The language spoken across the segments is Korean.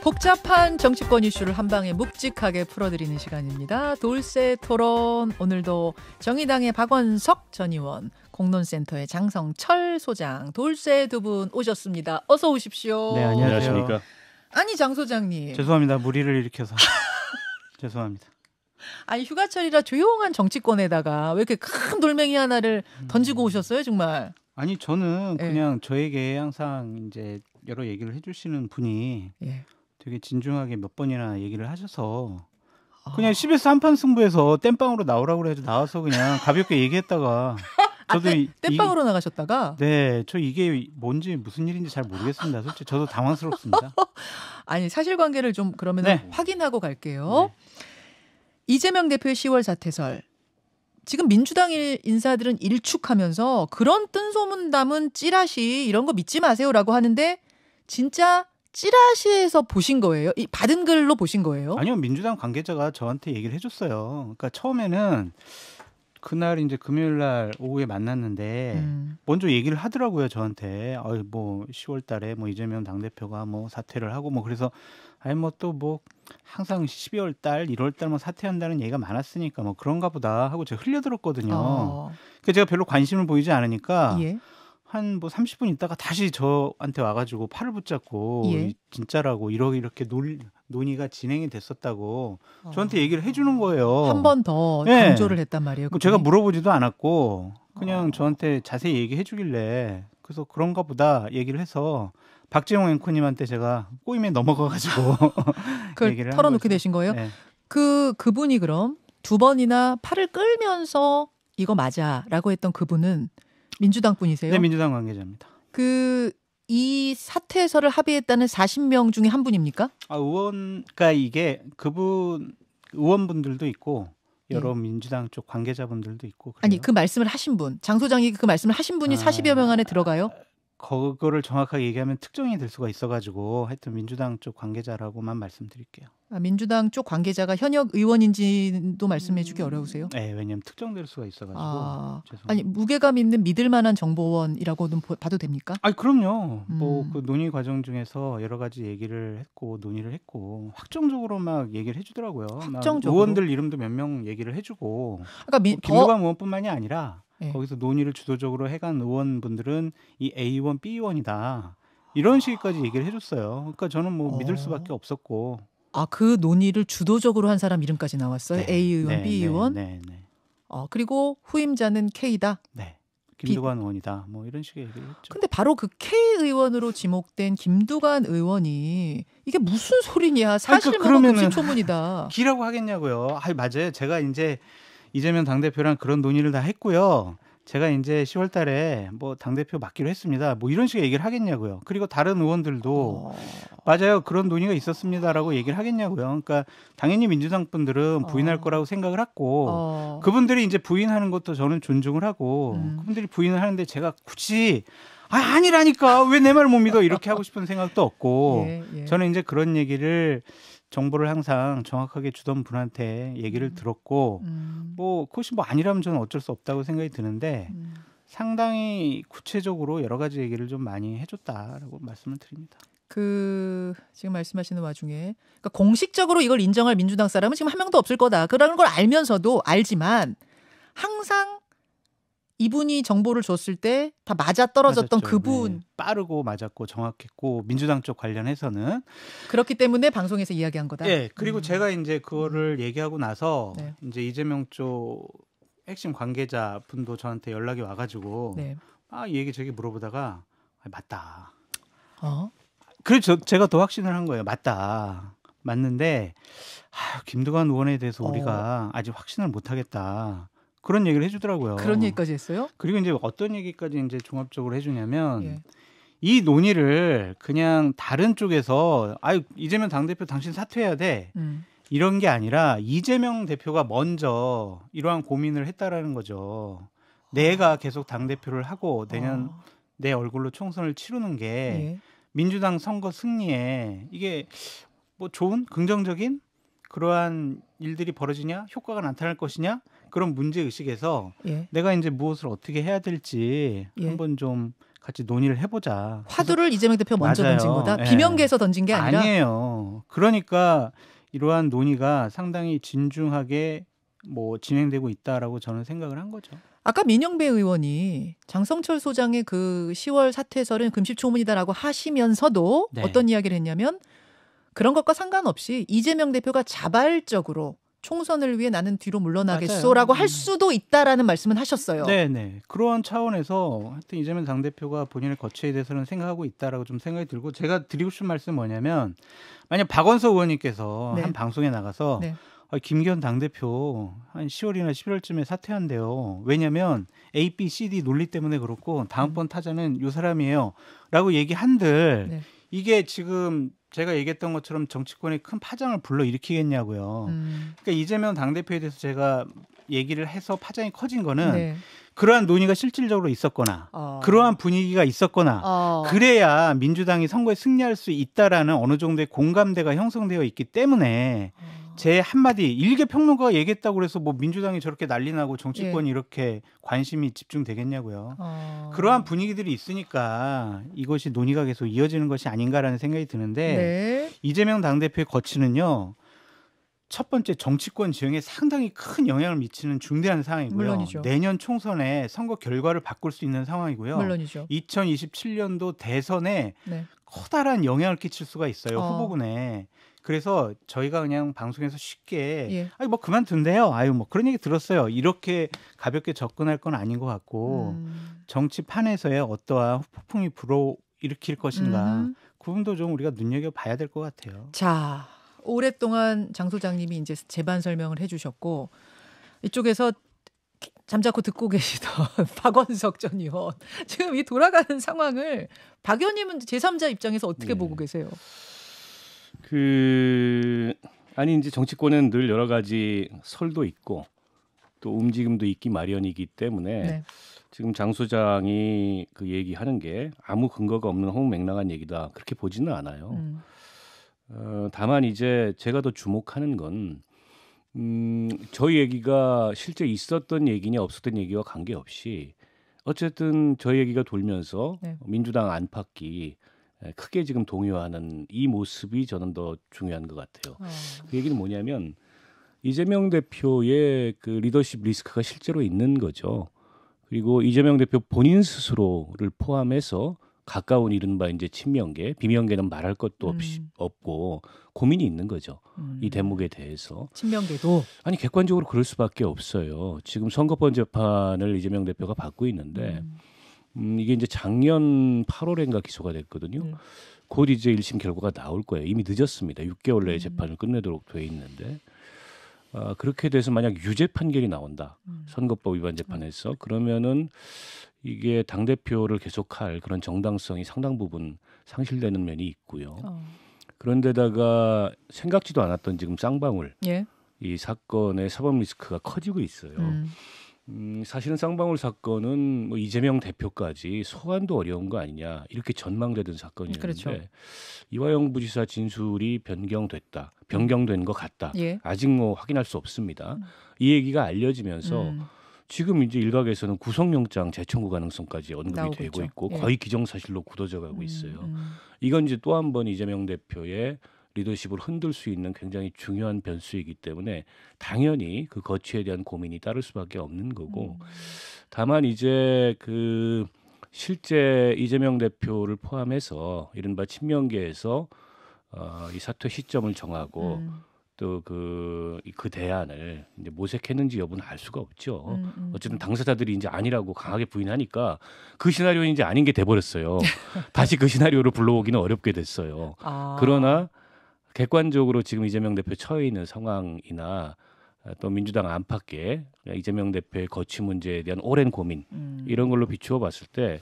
복잡한 정치권 이슈를 한 방에 묵직하게 풀어드리는 시간입니다. 돌세 토론 오늘도 정의당의 박원석 전 의원, 공론센터의 장성철 소장, 돌세 두분 오셨습니다. 어서 오십시오. 네, 안녕하십니까. 아니 장 소장님. 죄송합니다. 무리를 일으켜서. 죄송합니다. 아니 휴가철이라 조용한 정치권에다가 왜 이렇게 큰 돌멩이 하나를 던지고 음. 오셨어요, 정말? 아니 저는 예. 그냥 예. 저에게 항상 이제 여러 얘기를 해주시는 분이 예. 되게 진중하게 몇 번이나 얘기를 하셔서 그냥 10에서 아. 한판 승부에서 땜빵으로 나오라고 해서 나와서 그냥 가볍게 얘기했다가 아, 저도 아, 땜, 빵으로 이, 나가셨다가 네, 저 이게 뭔지 무슨 일인지 잘 모르겠습니다. 솔직히 저도 당황스럽습니다. 아니 사실관계를 좀 그러면 네. 확인하고 갈게요. 네. 이재명 대표의 10월 사퇴설. 지금 민주당 인사들은 일축하면서 그런 뜬 소문 담은 찌라시 이런 거 믿지 마세요라고 하는데 진짜 찌라시에서 보신 거예요? 이 받은 글로 보신 거예요? 아니요, 민주당 관계자가 저한테 얘기를 해줬어요. 그러니까 처음에는 그날 이제 금요일 날 오후에 만났는데 음. 먼저 얘기를 하더라고요 저한테 어이 뭐 10월달에 뭐 이재명 당 대표가 뭐 사퇴를 하고 뭐 그래서 아니 뭐 또뭐 뭐 항상 12월 달 1월 달만 뭐 사퇴한다는 얘기가 많았으니까 뭐 그런가 보다 하고 제가 흘려들었거든요. 어. 그 제가 별로 관심을 보이지 않으니까 예. 한뭐 30분 있다가 다시 저한테 와가지고 팔을 붙잡고 예. 진짜라고 이렇게 이렇게 논, 논의가 진행이 됐었다고 어. 저한테 얘기를 해주는 거예요. 한 번더 네. 예. 강조를 했단 말이에요. 그분 제가 물어보지도 않았고 그냥 어. 저한테 자세히 얘기해주길래 그래서 그런가 보다 얘기를 해서 박재용 앵커님한테 제가 꼬임에 넘어가가지고 그걸 얘기를 털어놓게 되신 거예요. 네. 그 그분이 그럼 두 번이나 팔을 끌면서 이거 맞아라고 했던 그분은 민주당 분이세요? 네, 민주당 관계자입니다. 그 이 사퇴 서를 합의했다는 40명 중에 한 분입니까? 아, 의원 그니 그러니까 이게 그분 의원분들도 있고 여러 네. 민주당 쪽 관계자분들도 있고 그래요? 아니 그 말씀을 하신 분 장 소장이 그 말씀을 하신 분이 아, 40여 명 안에 들어가요? 그거를 정확하게 얘기하면 특정이 될 수가 있어가지고 하여튼 민주당 쪽 관계자라고만 말씀드릴게요. 아, 민주당 쪽 관계자가 현역 의원인지도 말씀해주기 음... 어려우세요? 네, 왜냐하면 특정될 수가 있어가지고 아... 니 무게감 있는 믿을만한 정보원이라고는 봐도 됩니까? 아, 그럼요. 뭐 음... 뭐그 논의 과정 중에서 여러 가지 얘기를 했고 논의를 했고 확정적으로 막 얘기를 해주더라고요. 확정적으로 의원들 이름도 몇 명 얘기를 해주고 그러니까 뭐 김무관 더... 의원뿐만이 아니라 네. 거기서 논의를 주도적으로 해간 의원분들은 이 A1, b 원이다 이런 식까지 얘기를 해줬어요. 그러니까 저는 뭐 어. 믿을 수밖에 없었고. 아, 그 논의를 주도적으로 한 사람 이름까지 나왔어요? 네. A 의원, 네, 네, B 의원? 네, 네. 어, 그리고 후임자는 K다? 네. 김두관 의원이다. 뭐 이런 식의 얘기를 했죠. 근데 바로 그 K 의원으로 지목된 김두관 의원이 이게 무슨 소리냐? 그 사실 그러니까 먹은 금시초문이다. 기라고 하겠냐고요. 아, 맞아요. 제가 이제 이재명 당대표랑 그런 논의를 다 했고요. 제가 이제 10월 달에 뭐 당대표 맡기로 했습니다. 뭐 이런 식의 얘기를 하겠냐고요. 그리고 다른 의원들도 어... 맞아요. 그런 논의가 있었습니다라고 얘기를 하겠냐고요. 그러니까 당연히 민주당 분들은 어. 부인할 어... 거라고 생각을 했고 어... 그분들이 이제 부인하는 것도 저는 존중을 하고 음... 그분들이 부인을 하는데 제가 굳이 아, 아니라니까 왜 내 말 못 믿어 이렇게 하고 싶은 생각도 없고 예, 예. 저는 이제 그런 얘기를 정보를 항상 정확하게 주던 분한테 얘기를 음. 들었고 음. 뭐 그것이 뭐 아니라면 저는 어쩔 수 없다고 생각이 드는데 음. 상당히 구체적으로 여러 가지 얘기를 좀 많이 해줬다라고 말씀을 드립니다. 그 지금 말씀하시는 와중에 그러니까 공식적으로 이걸 인정할 민주당 사람은 지금 한 명도 없을 거다. 그런 걸 알면서도 알지만 항상 이분이 정보를 줬을 때 다 맞아 떨어졌던 네. 그분 네. 빠르고 맞았고 정확했고 민주당 쪽 관련해서는 그렇기 때문에 방송에서 이야기한 거다. 네. 그리고 음. 제가 이제 그거를 음. 얘기하고 나서 네. 이제 이재명 쪽 핵심 관계자 분도 저한테 연락이 와가지고 네. 아이 얘기 저기 물어보다가 아, 맞다. 어? 그래서 제가 더 확신을 한 거예요. 맞다. 맞는데 아, 김두관 의원에 대해서 어. 우리가 어. 아직 확신을 못 하겠다. 그런 얘기를 해주더라고요. 그런 얘기까지 했어요? 그리고 이제 어떤 얘기까지 이제 종합적으로 해주냐면 예. 이 논의를 그냥 다른 쪽에서 아유 이재명 당 대표 당신 사퇴해야 돼 음. 이런 게 아니라 이재명 대표가 먼저 이러한 고민을 했다라는 거죠. 내가 아. 계속 당 대표를 하고 내년 어. 내 얼굴로 총선을 치르는 게 예. 민주당 선거 승리에 이게 뭐 좋은 긍정적인 그러한 일들이 벌어지냐 효과가 나타날 것이냐 그런 문제 의식에서 예. 내가 이제 무엇을 어떻게 해야 될지 예. 한번 좀 같이 논의를 해보자. 화두를 이재명 대표 먼저 맞아요. 던진 거다. 예. 비명계에서 던진 게 아니라 아니에요. 그러니까 이러한 논의가 상당히 진중하게 뭐 진행되고 있다라고 저는 생각을 한 거죠. 아까 민영배 의원이 장성철 소장의 그 10월 사퇴설은 금시초문이다라고 하시면서도 네. 어떤 이야기를 했냐면 그런 것과 상관없이 이재명 대표가 자발적으로 총선을 위해 나는 뒤로 물러나겠소라고 할 음. 수도 있다라는 말씀은 하셨어요. 네, 네. 그러한 차원에서 하여튼 이재명 당 대표가 본인의 거취에 대해서는 생각하고 있다라고 좀 생각이 들고 제가 드리고 싶은 말씀 뭐냐면 만약 박원석 의원님께서 네. 한 방송에 나가서 네. 아, 김기현 당 대표 한 10월이나 11월쯤에 사퇴한대요. 왜냐면 A, B, C, D 논리 때문에 그렇고 다음번 음. 타자는 요 사람이에요라고 얘기한들 네. 이게 지금 제가 얘기했던 것처럼 정치권이 큰 파장을 불러일으키겠냐고요. 음. 그러니까 이재명 당대표에 대해서 제가 얘기를 해서 파장이 커진 거는 네. 그러한 논의가 실질적으로 있었거나 어. 그러한 분위기가 있었거나 어. 그래야 민주당이 선거에 승리할 수 있다라는 어느 정도의 공감대가 형성되어 있기 때문에 어. 제 한마디 일개 평론가가 얘기했다고 그래서 뭐 민주당이 저렇게 난리 나고 정치권이 예. 이렇게 관심이 집중되겠냐고요. 어... 그러한 분위기들이 있으니까 이것이 논의가 계속 이어지는 것이 아닌가라는 생각이 드는데 네. 이재명 당대표의 거치는요. 첫 번째 정치권 지형에 상당히 큰 영향을 미치는 중대한 상황이고요. 물론이죠. 내년 총선에 선거 결과를 바꿀 수 있는 상황이고요. 물론이죠. 2027년도 대선에 네. 커다란 영향을 끼칠 수가 있어요. 어. 후보군에. 그래서 저희가 그냥 방송에서 쉽게 예. 아니 뭐 그만둔대요. 아유 뭐 그런 얘기 들었어요. 이렇게 가볍게 접근할 건 아닌 것 같고 음. 정치판에서의 어떠한 폭풍이 불어 일으킬 것인가 음. 그 부분도 좀 우리가 눈여겨 봐야 될 것 같아요. 자 오랫동안 장 소장님이 이제 재반 설명을 해주셨고 이쪽에서 잠자코 듣고 계시던 박원석 전 의원 지금 이 돌아가는 상황을 박 의원님은 제3자 입장에서 어떻게 네. 보고 계세요? 그 아니 이제 정치권은 늘 여러 가지 설도 있고 또 움직임도 있기 마련이기 때문에 네. 지금 장 소장이 그 얘기하는 게 아무 근거가 없는 허무맹랑한 얘기다 그렇게 보지는 않아요. 음. 어, 다만 이제 제가 더 주목하는 건 음, 저희 얘기가 실제 있었던 얘기냐 없었던 얘기와 관계없이 어쨌든 저희 얘기가 돌면서 네. 민주당 안팎이 예, 크게 지금 동요하는 이 모습이 저는 더 중요한 것 같아요. 어. 그 얘기는 뭐냐면 이재명 대표의 그 리더십 리스크가 실제로 있는 거죠. 그리고 이재명 대표 본인 스스로를 포함해서 가까운 이른바 이제 친명계, 비명계는 말할 것도 음. 없이 음. 없고 고민이 있는 거죠. 음. 이 대목에 대해서. 친명계도 아니 객관적으로 그럴 수밖에 없어요. 지금 선거법 재판을 이재명 대표가 받고 있는데 음. 음, 이게 이제 작년 8월엔가 기소가 됐거든요. 음. 곧 이제 1심 결과가 나올 거예요. 이미 늦었습니다. 6개월 내에 음. 재판을 끝내도록 돼 있는데 아, 그렇게 돼서 만약 유죄 판결이 나온다 음. 선거법 위반 재판에서 그러면은 이게 당 대표를 계속할 그런 정당성이 상당 부분 상실되는 면이 있고요. 어. 그런데다가 생각지도 않았던 지금 쌍방울 예? 이 사건의 사법 리스크가 커지고 있어요. 음. 음, 사실은 쌍방울 사건은 뭐 이재명 대표까지 소환도 어려운 거 아니냐 이렇게 전망되던 사건이었는데 그렇죠. 이화영 부지사 진술이 변경됐다, 변경된 것 같다. 예. 아직 뭐 확인할 수 없습니다. 음. 이 얘기가 알려지면서 음. 지금 이제 일각에서는 구속영장 재청구 가능성까지 언급이 되고 있죠. 있고 예. 거의 기정사실로 굳어져 가고 음, 있어요. 음. 이건 이제 또 한 번 이재명 대표의 리더십을 흔들 수 있는 굉장히 중요한 변수이기 때문에 당연히 그 거취에 대한 고민이 따를 수밖에 없는 거고 음. 다만 이제 그 실제 이재명 대표를 포함해서 이른바 친명계에서 어, 이 사퇴 시점을 정하고 음. 또그그 그 대안을 이제 모색했는지 여부는 알 수가 없죠. 음, 음. 어쨌든 당사자들이 이제 아니라고 강하게 부인하니까 그 시나리오인지 아닌 게 돼버렸어요. 다시 그 시나리오를 불러오기는 어렵게 됐어요. 아. 그러나 객관적으로 지금 이재명 대표 처해 있는 상황이나 아, 또 민주당 안팎의 이재명 대표의 거취 문제에 대한 오랜 고민 음. 이런 걸로 비추어 봤을 때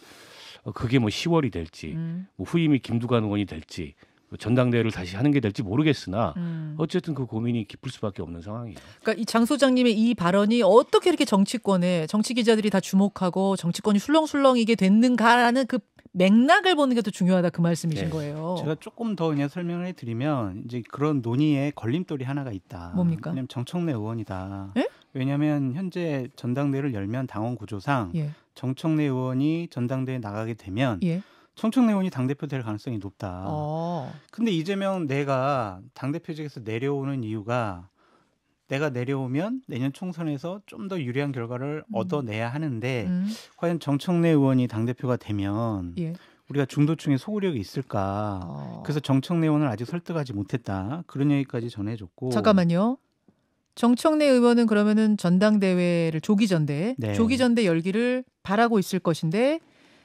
어, 그게 뭐 10월이 될지 음. 뭐 후임이 김두관 의원이 될지 뭐 전당대회를 다시 하는 게 될지 모르겠으나 음. 어쨌든 그 고민이 깊을 수밖에 없는 상황이에요. 그러니까 이장 소장님의 이 발언이 어떻게 이렇게 정치권에 정치 기자들이 다 주목하고 정치권이 술렁술렁이게 됐는가라는 그 맥락을 보는 게 더 중요하다 그 말씀이신 네. 거예요. 제가 조금 더 그냥 설명을 해드리면 이제 그런 논의에 걸림돌이 하나가 있다. 뭡니까? 왜냐면 정청래 의원이다. 에? 예? 왜냐하면 현재 전당대를 열면 당원 구조상 예. 정청래 의원이 전당대에 나가게 되면 예. 청청래 의원이 당대표 될 가능성이 높다. 어. 근데 이재명 내가 당대표직에서 내려오는 이유가 내가 내려오면 내년 총선에서 좀 더 유리한 결과를 음. 얻어내야 하는데 음. 과연 정청래 의원이 당 대표가 되면 예. 우리가 중도층에 소구력이 있을까? 어. 그래서 정청래 의원을 아직 설득하지 못했다 그런 얘기까지 전해줬고 잠깐만요. 정청래 의원은 그러면은 전당대회를 조기 전대 네. 조기 전대 열기를 바라고 있을 것인데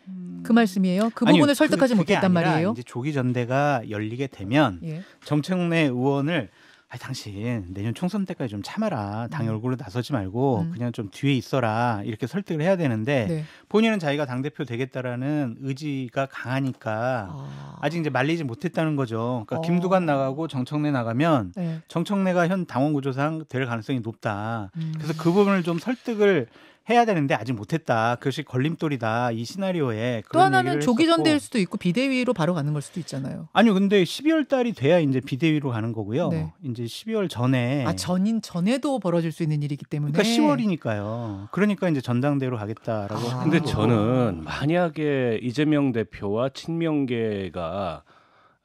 음. 그 말씀이에요. 그 아니요, 부분을 그, 설득하지 그, 못했단 말이에요. 이제 조기 전대가 열리게 되면 예. 정청래 의원을 아, 당신 내년 총선 때까지 좀 참아라. 당의 음. 얼굴로 나서지 말고 음. 그냥 좀 뒤에 있어라. 이렇게 설득을 해야 되는데 네. 본인은 자기가 당 대표 되겠다라는 의지가 강하니까 아. 아직 이제 말리지 못했다는 거죠. 그러니까 어. 김두관 나가고 정청래 나가면 네. 정청래가 현 당원 구조상 될 가능성이 높다. 음. 그래서 그 부분을 좀 설득을 해야 되는데 아직 못했다. 그것이 걸림돌이다. 이 시나리오에 또 하나는 조기 전대일 수도 있고 비대위로 바로 가는 걸 수도 있잖아요. 아니요, 근데 12월 달이 돼야 이제 비대위로 가는 거고요. 네. 이제 12월 전에 아 전인 전에도 벌어질 수 있는 일이기 때문에 그러니까 10월이니까요. 그러니까 이제 전당대로 가겠다라고. 아. 근데 저는 만약에 이재명 대표와 친명계가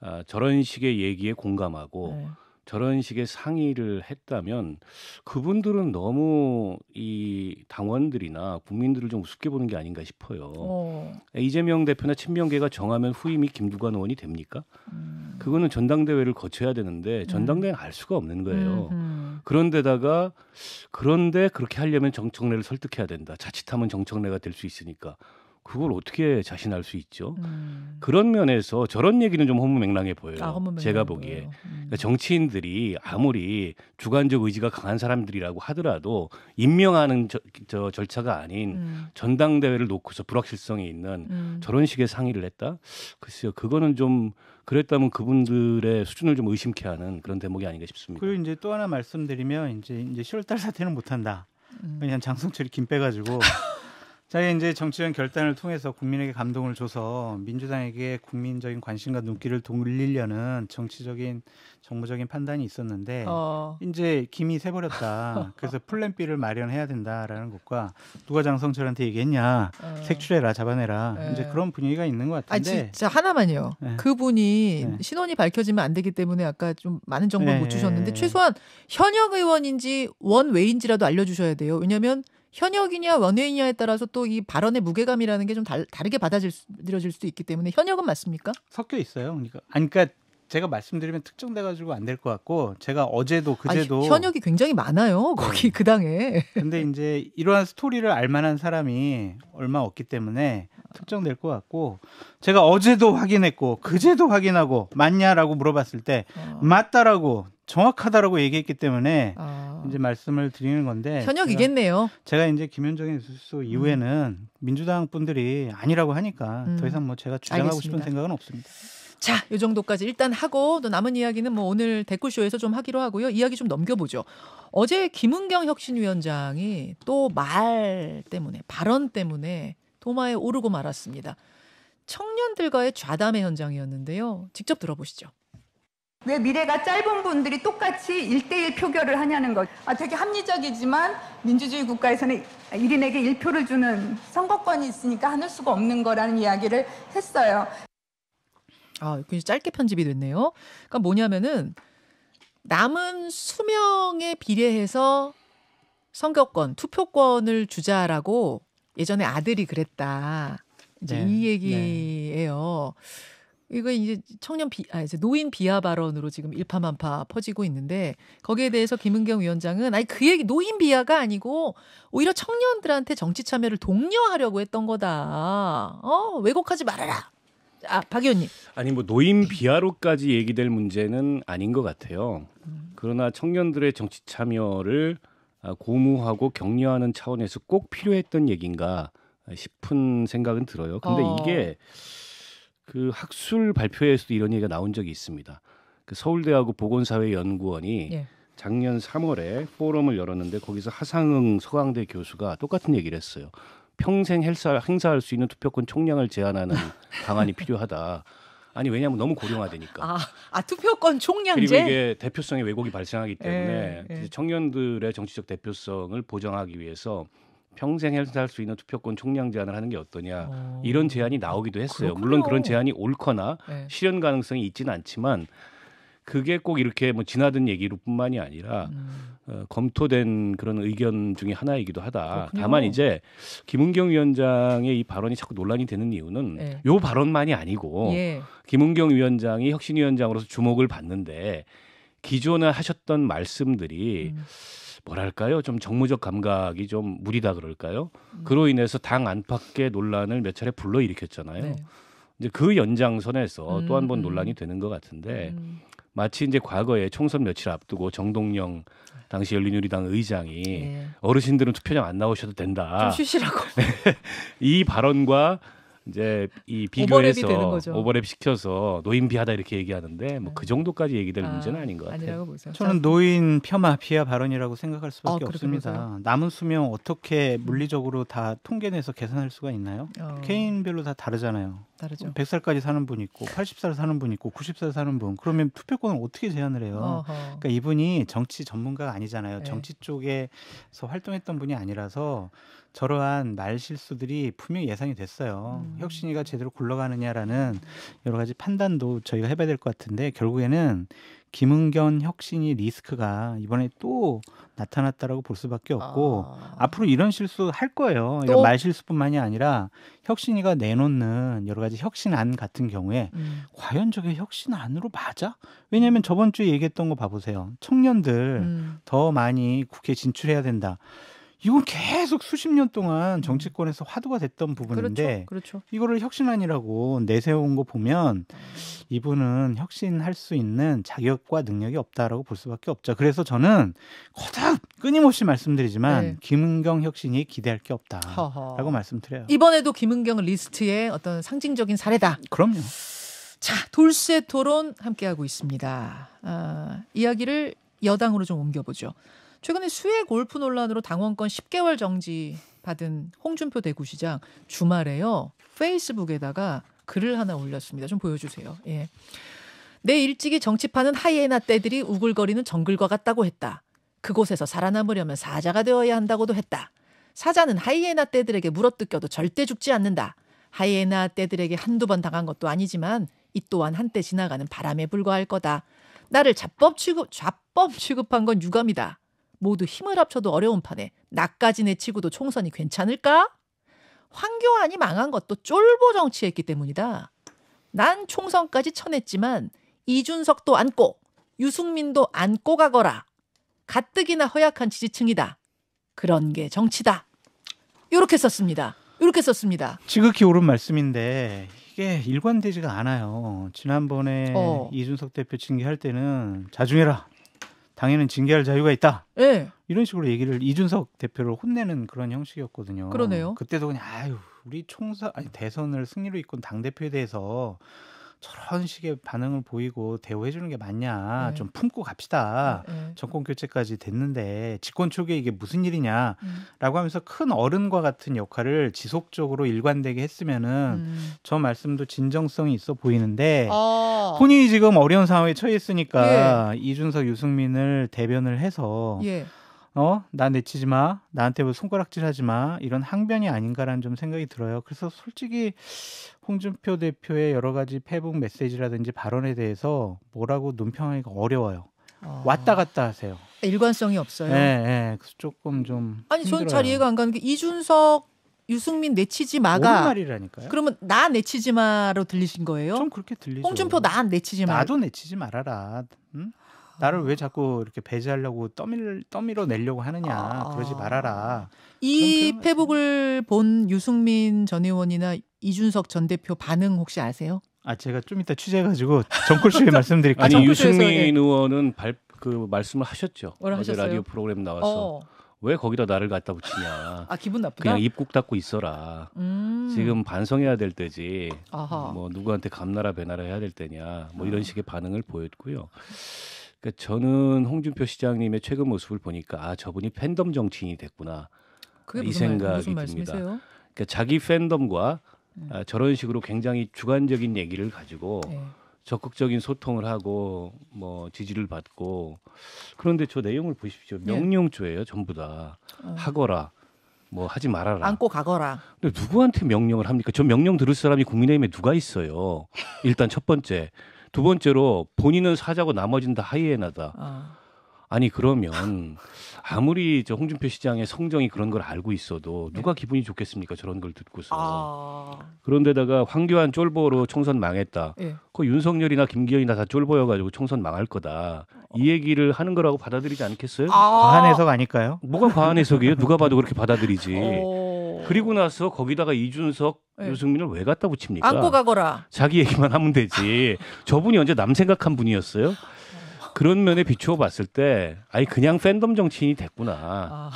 아, 저런 식의 얘기에 공감하고. 네. 저런 식의 상의를 했다면 그분들은 너무 이 당원들이나 국민들을 좀 우습게 보는 게 아닌가 싶어요. 오. 어. 이재명 대표나 친명계가 정하면 후임이 김두관 의원이 됩니까? 음. 그거는 전당대회를 거쳐야 되는데 네. 전당대회는 음. 알 수가 없는 거예요. 음흠. 그런데다가 그런데 그렇게 하려면 정청래를 설득해야 된다. 자칫하면 정청래가 될 수 있으니까 그걸 어떻게 자신할 수 있죠? 음. 그런 면에서 저런 얘기는 좀 허무맹랑해 보여요. 아, 허무맹랑해 제가 보기에 음. 그러니까 정치인들이 아무리 주관적 의지가 강한 사람들이라고 하더라도 임명하는 저, 저 절차가 아닌 음. 전당대회를 놓고서 불확실성이 있는 음. 저런 식의 상의를 했다. 글쎄요, 그거는 좀 그랬다면 그분들의 수준을 좀 의심케 하는 그런 대목이 아닌가 싶습니다. 그리고 이제 또 하나 말씀드리면 이제 이제 10월달 사태는 못한다. 그냥 음. 장성철이 김 빼가지고. 자기 이제 정치적 결단을 통해서 국민에게 감동을 줘서 민주당에게 국민적인 관심과 눈길을 돌리려는 정치적인 정무적인 판단이 있었는데 어. 이제 김이 새버렸다. 그래서 플랜 B를 마련해야 된다라는 것과 누가 장성철한테 얘기했냐 어. 색출해라 잡아내라 네. 이제 그런 분위기가 있는 것 같은데. 아 진짜 하나만요. 네. 그분이 네. 신원이 밝혀지면 안 되기 때문에 아까 좀 많은 정보를 못 네. 주셨는데 최소한 현역 의원인지 원외인지라도 알려주셔야 돼요. 왜냐하면 현역이냐 원외이냐에 따라서 또 이 발언의 무게감이라는 게 좀 다르게 받아들여질 수도 있기 때문에 현역은 맞습니까? 섞여 있어요. 그러니까 아니, 그러니까 제가 말씀드리면 특정돼 가지고 안 될 것 같고 제가 어제도 그제도 아니, 현역이 굉장히 많아요 네. 거기 그 당에 근데 이제 이러한 스토리를 알 만한 사람이 얼마 없기 때문에 특정될 것 같고 제가 어제도 확인했고 그제도 확인하고 맞냐라고 물어봤을 때 어. 맞다라고 정확하다라고 얘기했기 때문에 어. 이제 말씀을 드리는 건데 현역이겠네요. 제가, 제가 이제 김현정의 수소 이후에는 음. 민주당 분들이 아니라고 하니까 음. 더 이상 뭐 제가 주장하고 알겠습니다. 싶은 생각은 없습니다. 자, 요 정도까지 일단 하고 또 남은 이야기는 뭐 오늘 댓글쇼에서 좀 하기로 하고요. 이야기 좀 넘겨보죠. 어제 김은경 혁신위원장이 또 말 때문에 발언 때문에 도마에 오르고 말았습니다. 청년들과의 좌담의 현장이었는데요. 직접 들어보시죠. 왜 미래가 짧은 분들이 똑같이 일대일 표결을 하냐는 것. 아, 되게 합리적이지만 민주주의 국가에서는 일인에게일표를 주는 선거권이 있으니까 하늘 수가 없는 거라는 이야기를 했어요. 아, 굉장히 짧게 편집이 됐네요. 그러니까 뭐냐면은 남은 수명에 비례해서 선거권, 투표권을 주자라고 예전에 아들이 그랬다. 이제 네. 이 네. 얘기예요. 네. 이거 이제 청년 비, 아, 이제 노인 비하 발언으로 지금 일파만파 퍼지고 있는데 거기에 대해서 김은경 위원장은 아니 그 얘기 노인 비하가 아니고 오히려 청년들한테 정치 참여를 독려하려고 했던 거다. 어 왜곡하지 말아라. 아, 박 의원님. 아니 뭐 노인 비하로까지 얘기될 문제는 아닌 것 같아요. 그러나 청년들의 정치 참여를 아, 고무하고 격려하는 차원에서 꼭 필요했던 얘기인가 아, 싶은 생각은 들어요. 근데 어. 이게 그 학술 발표에서도 회 이런 얘기가 나온 적이 있습니다. 그 서울대하고 보건사회연구원이 예. 작년 3월에 포럼을 열었는데 거기서 하상흥 서강대 교수가 똑같은 얘기를 했어요. 평생 헬사, 행사할 수 있는 투표권 총량을 제한하는 방안이 필요하다. 아니 왜냐하면 너무 고령화되니까. 아, 아 투표권 총량제. 그리고 이게 대표성의 왜곡이 발생하기 예, 때문에 에, 예. 에. 청년들의 정치적 대표성을 보장하기 위해서 평생 행사할 수 있는 투표권 총량 제한을 하는 게 어떠냐 오. 어. 이런 제안이 나오기도 했어요. 그렇군요. 물론 그런 제안이 옳거나 네. 실현 가능성이 있지는 않지만 그게 꼭 이렇게 뭐 지나든 얘기로뿐만이 아니라 음. 어, 검토된 그런 의견 중의 하나이기도 하다. 그렇군요. 다만 이제 김은경 위원장의 이 발언이 자꾸 논란이 되는 이유는 네. 요 발언만이 아니고 예. 김은경 위원장이 혁신위원장으로서 주목을 받는데 기존에 하셨던 말씀들이 음. 뭐랄까요? 좀 정무적 감각이 좀 무리다 그럴까요? 음. 그로 인해서 당 안팎의 논란을 몇 차례 불러일으켰잖아요. 네. 이제 그 연장선에서 음. 또한 음, 번 음. 논란이 되는 것 같은데 음. 마치 이제 과거에 총선 며칠 앞두고 정동영 당시 열린우리당 의장이 네. 어르신들은 투표장 안 나오셔도 된다. 좀 쉬시라고. 이 발언과 이제 이 비교해서 오버랩, 시켜서 노인비하다 이렇게 얘기하는데 뭐그 음. 정도까지 얘기될 아, 문제는 아닌 것 같아요. 저는 노인 폄하 비하 발언이라고 생각할 수밖에 아, 없습니다. 그렇구나. 남은 수명 어떻게 물리적으로 다 통계내서 계산할 수가 있나요? 어. 개인별로 다 다르잖아요. 다르죠. 100살까지 사는 분 있고 80살 사는 분 있고 90살 사는 분. 그러면 투표권을 어떻게 제한을 해요? 어허. 그러니까 이분이 정치 전문가가 아니잖아요. 네. 정치 쪽에서 활동했던 분이 아니라서 저러한 말 실수들이 분명히 예상이 됐어요. 음. 혁신이가 제대로 굴러가느냐라는 여러 가지 판단도 저희가 해봐야 될 것 같은데 결국에는 김은견 혁신이 리스크가 이번에 또 나타났다라고 볼 수밖에 없고 아... 앞으로 이런 실수 할 거예요. 이런 그러니까 말 실수뿐만이 아니라 혁신이가 내놓는 여러 가지 혁신안 같은 경우에 음. 과연 저게 혁신안으로 맞아? 왜냐하면 저번 주에 얘기했던 거 봐보세요. 청년들 음. 더 많이 국회 진출해야 된다. 이건 계속 수십 년 동안 음. 정치권에서 화두가 됐던 부분인데 그렇죠, 그렇죠. 이거를 혁신안이라고 내세운 거 보면 이분은 혁신할 수 있는 자격과 능력이 없다라고 볼 수밖에 없죠. 그래서 저는 거듭 끊임없이 말씀드리지만 네. 김은경 혁신이 기대할 게 없다라고 허허. 말씀드려요. 이번에도 김은경 리스트의 어떤 상징적인 사례다. 그럼요. 자, 돌쇠 토론 함께하고 있습니다. 아, 이야기를 여당으로 좀 옮겨보죠. 최근에 수해 골프 논란으로 당원권 10개월 정지 받은 홍준표 대구시장 주말에요. 페이스북에다가 글을 하나 올렸습니다. 좀 보여주세요. 예. 내 일찍이 정치파는 하이에나 떼들이 우글거리는 정글과 같다고 했다. 그곳에서 살아남으려면 사자가 되어야 한다고도 했다. 사자는 하이에나 떼들에게 물어뜯겨도 절대 죽지 않는다. 하이에나 떼들에게 한두 번 당한 것도 아니지만 이 또한 한때 지나가는 바람에 불과할 거다. 나를 잡법 취급, 취급한 건 유감이다. 모두 힘을 합쳐도 어려운 판에 나까지 내치고도 총선이 괜찮을까? 황교안이 망한 것도 쫄보 정치했기 때문이다. 난 총선까지 쳐냈지만 이준석도 안고 유승민도 안고 가거라. 가뜩이나 허약한 지지층이다. 그런 게 정치다. 이렇게 썼습니다. 이렇게 썼습니다. 지극히 옳은 말씀인데 이게 일관되지가 않아요. 지난번에 어. 이준석 대표 징계할 때는 자중해라 당에는 징계할 자유가 있다. 네. 이런 식으로 얘기를 이준석 대표를 혼내는 그런 형식이었거든요. 그러네요. 그때도 그냥 아유 우리 총사 아니 대선을 승리로 이끈 당 대표에 대해서 저런 식의 반응을 보이고 대우해 주는 게 맞냐. 네. 좀 품고 갑시다. 네. 네. 정권 교체까지 됐는데 집권 초기에 이게 무슨 일이냐라고 음. 하면서 큰 어른과 같은 역할을 지속적으로 일관되게 했으면은 음. 저 말씀도 진정성이 있어 보이는데 아. 어. 본인이 지금 어려운 상황에 처해 있으니까 예. 이준석 유승민을 대변을 해서 예. 어, 나 내치지 마. 나한테 뭐 손가락질 하지 마. 이런 항변이 아닌가라는 좀 생각이 들어요. 그래서 솔직히 홍준표 대표의 여러 가지 페북 메시지라든지 발언에 대해서 뭐라고 논평하기가 어려워요. 어... 왔다 갔다 하세요. 일관성이 없어요. 네, 네. 그래서 조금 좀 아니 저는 잘 이해가 안 가는 게 이준석 유승민 내치지 마가 말이라니까요. 그러면 나 내치지 마로 들리신 거예요? 좀 그렇게 들리죠. 홍준표 나 내치지 마. 나도 내치지 말아라. 응? 나를 왜 자꾸 이렇게 배제하려고 떠밀 떠밀어 내려고 하느냐 아. 그러지 말아라. 이 페북을 본 유승민 전 의원이나 이준석 전 대표 반응 혹시 아세요? 아 제가 좀 이따 취재해가지고 정콜쇼에 말씀드릴게요. 아니 정콜 유승민 예. 의원은 발, 그 말씀을 하셨죠. 라어요 라디오 프로그램 나와서. 어. 왜 거기다 나를 갖다 붙이냐. 아 기분 나쁘다. 그냥 입국 닫고 있어라. 음. 지금 반성해야 될 때지. 아하. 뭐 누구한테 감나라 배나라 해야 될 때냐. 뭐 이런 아. 식의 반응을 보였고요. 그러니까 저는 홍준표 시장님의 최근 모습을 보니까 아 저분이 팬덤 정치인이 됐구나 이 생각이 말, 듭니다. 그러니까 자기 팬덤과 네. 아, 저런 식으로 굉장히 주관적인 얘기를 가지고 네. 적극적인 소통을 하고 뭐 지지를 받고 그런데 저 내용을 보십시오. 네. 명령조예요, 전부 다 어. 하거라. 뭐 하지 말아라. 안고 가거라. 근데 누구한테 명령을 합니까? 저 명령 들을 사람이 국민의힘에 누가 있어요? 일단 첫 번째. 두 번째로 본인은 사자고 나머진 다 하이에나다. 아. 아니 그러면 아무리 저 홍준표 시장의 성정이 그런 걸 알고 있어도 누가 네. 기분이 좋겠습니까 저런 걸 듣고서 아... 그런데다가 황교안 쫄보로 총선 망했다 예. 그 윤석열이나 김기현이나 다 쫄보여가지고 총선 망할 거다 이 얘기를 하는 거라고 받아들이지 않겠어요? 아... 과한 해석 아닐까요? 뭐가 과한 해석이에요? 누가 봐도 그렇게 받아들이지 어... 그리고 나서 거기다가 이준석 네. 유승민을 왜 갖다 붙입니까? 안고 가거라. 자기 얘기만 하면 되지. 저분이 언제 남 생각한 분이었어요? 그런 면에 비추어 봤을 때 아니 그냥 팬덤 정치인이 됐구나. 아.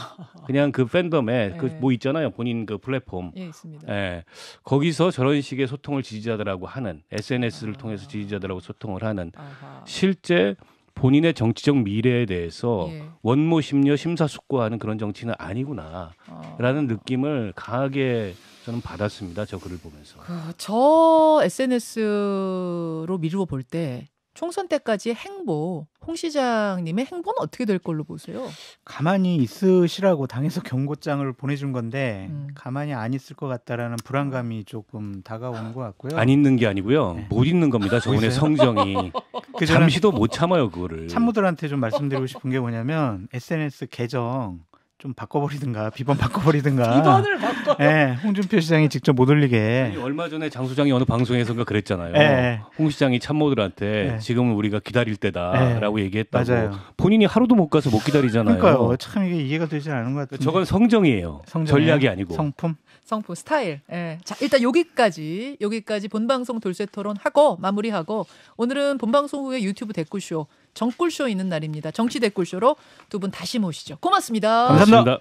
그냥 그 팬덤에 네. 그뭐 있잖아요. 본인 그 플랫폼. 예, 있습니다. 예. 거기서 저런 식의 소통을 지지자들하고 하는 SNS를 아. 통해서 지지자들하고 소통을 하는 아하. 실제 본인의 정치적 미래에 대해서 예. 원모심려 심사숙고하는 그런 정치는 아니구나라는 어. 아. 느낌을 강하게 저는 받았습니다. 저 글을 보면서. 그, 저 SNS로 미루어 볼때 총선 때까지 행보 홍 시장님의 행보는 어떻게 될 걸로 보세요? 가만히 있으시라고 당에서 경고장을 보내준 건데 음. 가만히 안 있을 것 같다라는 불안감이 조금 다가오는 것 같고요. 안 있는 게 아니고요. 네. 못 있는 겁니다. 저번에 성정이 그 잠시도 못 참아요 그거를. 참모들한테 좀 말씀드리고 싶은 게 뭐냐면 SNS 계정 좀 바꿔버리든가 비번 바꿔버리든가 비번을 바꿔. 예, 홍준표 시장이 직접 못 올리게. 얼마 전에 장 시장이 어느 방송에서가 그랬잖아요. 예. 홍 시장이 참모들한테 예. 지금은 우리가 기다릴 때다라고 예. 얘기했다고. 맞아요. 본인이 하루도 못 가서 못 기다리잖아요. 그러니까요. 참 이게 이해가 되지 않은 것 같아요. 저건 성정이에요. 성정 전략이 아니고 성품. 성품 스타일. 예. 자 일단 여기까지 여기까지 본방송 돌쇠 토론 하고 마무리하고 오늘은 본방송 후에 유튜브 댓글쇼 정꿀쇼 있는 날입니다. 정치 댓글쇼로 두 분 다시 모시죠. 고맙습니다. 감사합니다.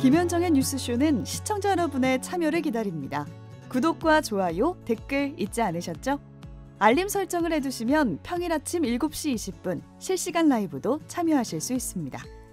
김현정의 뉴스쇼는 시청자 여러분의 참여를 기다립니다. 구독과 좋아요, 댓글 잊지 않으셨죠? 알림 설정을 해두시면 평일 아침 7시 20분 실시간 라이브도 참여하실 수 있습니다.